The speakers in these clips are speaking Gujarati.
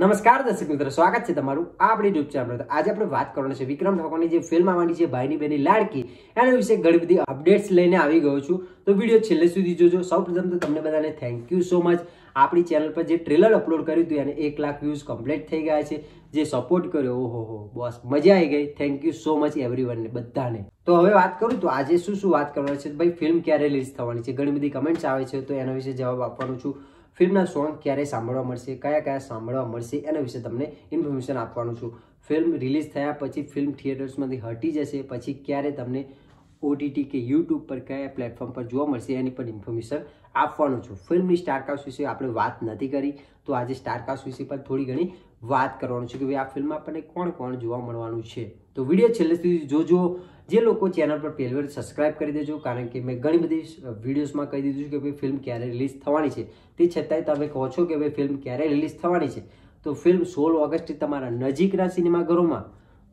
નમસ્કાર દર્શક મિત્રો સ્વાગત છે તમારું આપણી યુટ્યુબ ચેનલ પર આજે આપણે વાત કરવાની છે વિક્રમ ઠાકોરની જે ફિલ્મ આવવાની છે ભાઈની બેની લાડકી એના વિશે ઘણી બધી અપડેટ્સ લઈને આવી ગયો છું તો વિડીયો છેલ્લે સુધી જોજો સૌપ્રથમ તો તમને બધાને થેન્ક યુ સો મચ આપણી ચેનલ પર જે ટ્રેલર અપલોડ કર્યું હતું એને એક લાખ વ્યૂઝ કમ્પ્લીટ થઈ ગયા છે જે સપોર્ટ કર્યો ઓહો હો બસ મજા આવી ગઈ થેન્ક યુ સો મચ એવરીવનને બધાને તો હવે વાત કરું તો આજે શું શું વાત કરવાની છે ભાઈ ફિલ્મ ક્યારે રિલીઝ થવાની છે ઘણી બધી કમેન્ટ્સ આવે છે તો એના વિશે જવાબ આપવાનું છું ફિલ્મના સોંગ ક્યારે સાંભળવા મળશે કયા કયા સાંભળવા મળશે એના વિશે તમને ઇન્ફોર્મેશન આપવાનું છું ફિલ્મ રિલીઝ થયા પછી ફિલ્મ થિયેટર્સમાંથી હટી જશે પછી ક્યારે તમને ઓટીટી કે યુટ્યુબ પર કયા પ્લેટફોર્મ પર જોવા મળશે એની પર ઇન્ફોર્મેશન આપવાનું છું ફિલ્મની સ્ટારકાસ્ટ વિશે આપણે વાત નથી કરી તો આજે સ્ટારકાસ્ટ વિશે પર થોડી ઘણી વાત કરવાનું છે કે ભાઈ આ ફિલ્મ આપણને કોણ કોણ જોવા મળવાનું છે તો વિડીયો છેલ્લે સુધી જોજો જે લોકો ચેનલ પર પહેલી સબસ્ક્રાઈબ કરી દેજો કારણ કે મેં ઘણી બધી વિડીયોઝમાં કહી દીધું છે કે ભાઈ ફિલ્મ ક્યારે રિલીઝ થવાની છે તે છતાંય તમે કહો છો કે ભાઈ ફિલ્મ ક્યારે રિલીઝ થવાની છે તો ફિલ્મ સોળ ઓગસ્ટથી તમારા નજીકના સિનેમાઘરોમાં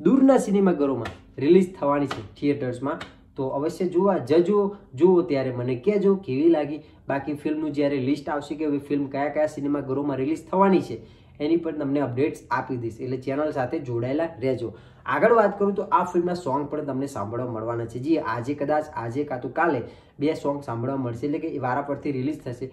દૂરના સિનેમાઘરોમાં રિલીઝ થવાની છે થિયેટર્સમાં તો અવશ્ય જોવા જજો જુઓ ત્યારે મને કહેજો કેવી લાગી બાકી ફિલ્મનું જ્યારે લિસ્ટ આવશે કે ભાઈ ફિલ્મ કયા કયા સિનેમાઘરોમાં રિલીઝ થવાની છે એની પર તમને અપડેટ્સ આપી દઈશ એટલે ચેનલ સાથે જોડાયેલા રહેજો આગળ વાત કરું તો આ ફિલ્મના સોંગ પણ તમને સાંભળવા મળવાના છે જે આજે કદાચ આજે કાં તો કાલે બે સોંગ સાંભળવા મળશે એટલે કે એ વારા પરથી રિલીઝ થશે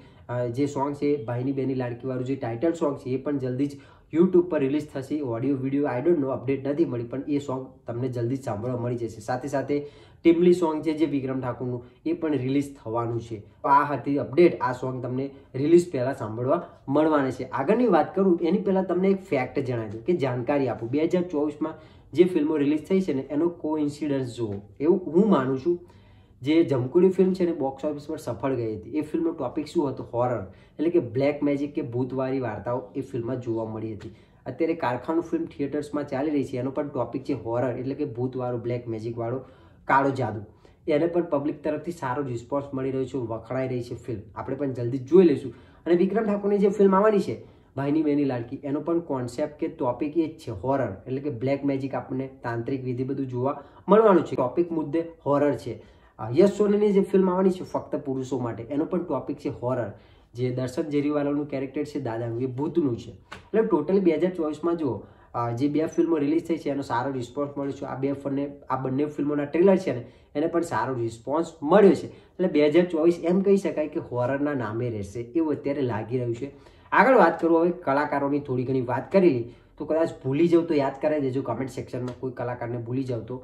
જે સોંગ છે ભાઈની બેની લાડકીવાળું જે ટાઇટલ સોંગ છે એ પણ જલ્દી જ યુટ્યુબ પર રિલીઝ થશે audio video I don't know update નથી મળી પણ એ સોંગ તમને જલ્દી સાંભળવા મળી જશે સાથે સાથે ટીમલી સોંગ છે જે વિક્રમ ઠાકુરનું એ પણ રિલીઝ થવાનું છે આ હતી અપડેટ આ સોંગ તમને રિલીઝ પહેલાં સાંભળવા મળવાના છે આગળની વાત કરું એની પહેલાં તમને એક ફેક્ટ જણાવી કે જાણકારી આપું બે હજાર ચોવીસમાં જે ફિલ્મો રિલીઝ થઈ છે ને એનો કોઇન્સિડન્સ જુઓ એવું હું માનું છું જે જમકુડી ફિલ્મ છે ને બોક્સ ઓફિસ પર સફળ ગઈ હતી એ ફિલ્મનો ટોપિક શું હતો હોરર એટલે કે બ્લેક મેજિક કે ભૂતવાળી વાર્તાઓ એ ફિલ્મમાં જોવા મળી હતી અત્યારે કારખાનું ફિલ્મ થિયેટર્સમાં ચાલી રહી છે એનો પણ ટોપિક છે હોરર એટલે કે ભૂતવાળો બ્લેક મેજિકવાળો કાળો જાદુ એને પણ પબ્લિક તરફથી સારો રિસ્પોન્સ મળી રહ્યો છે વખણાઈ રહી છે ફિલ્મ આપણે પણ જલ્દી જોઈ લઈશું અને વિક્રમ ઠાકુરની જે ફિલ્મ આવવાની છે ભાઈની બેની લાડકી એનો પણ કોન્સેપ્ટ કે ટોપિક એ જ છે હોરર એટલે કે બ્લેક મેજિક આપણને તાંત્રિક વિધિ બધું જોવા મળવાનું છે ટોપિક મુદ્દે હોરર છે યશ સોનીની જે ફિલ્મ આવવાની છે ફક્ત પુરુષો માટે એનો પણ ટોપિક છે હોરર જે દર્શન જેરીવાલાનું કેરેક્ટર છે દાદાનું એ ભૂતનું છે એટલે ટોટલ બે હજાર ચોવીસમાં જુઓ જે બે ફિલ્મો રિલીઝ થઈ છે એનો સારો રિસ્પોન્સ મળ્યો છે આ બે ફોનને આ બંને ફિલ્મોના ટ્રેલર છે ને એને પણ સારો રિસ્પોન્સ મળ્યો છે એટલે બે હજાર ચોવીસ એમ કહી શકાય કે હોરરના નામે રહેશે એવું અત્યારે લાગી રહ્યું છે આગળ વાત કરું હવે કલાકારોની થોડી ઘણી વાત કરેલી તો કદાચ ભૂલી જાઉં તો યાદ કરાવી દેજો કમેન્ટ સેક્શનમાં કોઈ કલાકારને ભૂલી જાવ તો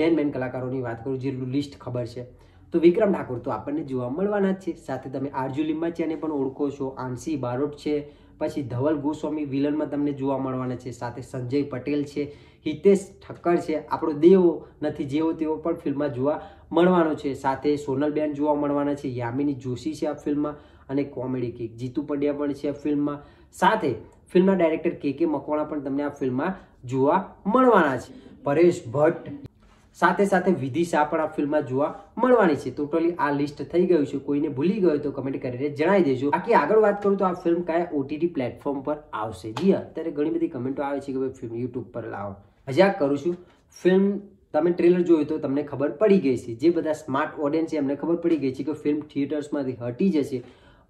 મેન મેન કલાકારોની વાત કરું જેટલું લિસ્ટ ખબર છે તો વિક્રમ ઠાકોર તો આપણને જોવા મળવાના જ છે સાથે તમે આરજુ લિંબાચિયાને પણ ઓળખો છો આંશી બારોટ છે પછી ધવલ ગોસ્વામી વિલનમાં તમને જોવા મળવાના છે સાથે સંજય પટેલ છે હિતેશ ઠક્કર છે આપણો દેવો નથી જેવો તેવો પણ ફિલ્મમાં જોવા મળવાનો છે સાથે સોનલબેન જોવા મળવાના છે યામિની જોશી છે આ ફિલ્મમાં અને કોમેડી કિક જીતુ પંડ્યા પણ છે આ ફિલ્મમાં સાથે ફિલ્મના ડાયરેક્ટર કે કે મકવાણા પણ તમને આ ફિલ્મમાં જોવા મળવાના છે પરેશ ભટ્ટ સાથે સાથે વિદિશા પણ આ ફિલ્મમાં જોવા મળવાની છે ટોટલી આ લિસ્ટ થઈ ગયું છે કોઈને ભૂલી ગયો તો કમેન્ટ કરીને જણાવી દેજો બાકી આગળ વાત કરું તો આ ફિલ્મ કયા ઓટીટી પ્લેટફોર્મ પર આવશે જી અત્યારે ઘણી બધી કમેન્ટો આવે છે કે ભાઈ ફિલ્મ યુટ્યુબ પર લાવો મજાક કરું છું ફિલ્મ તમે ટ્રેલર જોયું તો તમને ખબર પડી ગઈ છે જે બધા સ્માર્ટ ઓડિયન્સ છે એમને ખબર પડી ગઈ છે કે ફિલ્મ થિયેટર્સમાંથી હટી જશે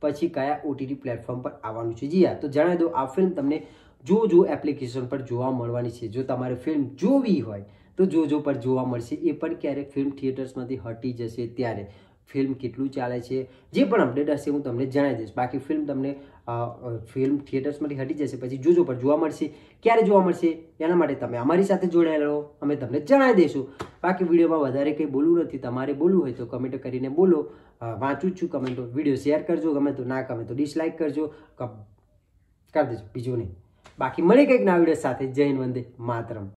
પછી કયા ઓટીટી પ્લેટફોર્મ પર આવવાનું છે જી હા તો જણાવી દો આ ફિલ્મ તમને જો જો એપ્લિકેશન પર જોવા મળવાની છે જો તમારે ફિલ્મ જોવી હોય તો જોજો પર જોવા મળશે એ પણ ક્યારેક ફિલ્મ થિયેટર્સમાંથી હટી જશે ત્યારે ફિલ્મ કેટલું ચાલે છે જે પણ અપડેટ હશે હું તમને જણાવી દઈશ બાકી ફિલ્મ તમને ફિલ્મ થિયેટર્સમાંથી હટી જશે પછી જોજો પર જોવા મળશે ક્યારે જોવા મળશે એના માટે તમે અમારી સાથે જોડાયેલા રહો અમે તમને જણાવી દઈશું બાકી વિડીયોમાં વધારે કંઈ બોલવું નથી તમારે બોલવું હોય તો કમેન્ટ કરીને બોલો વાંચું જ છું કમેન્ટો વિડીયો શેર કરજો ગમે તો ના ગમે તો ડિસલાઇક કરજો કરી દેજો બીજું નહીં બાકી મળી કંઈક ના વિડીયો સાથે જૈન વંદે માતરમ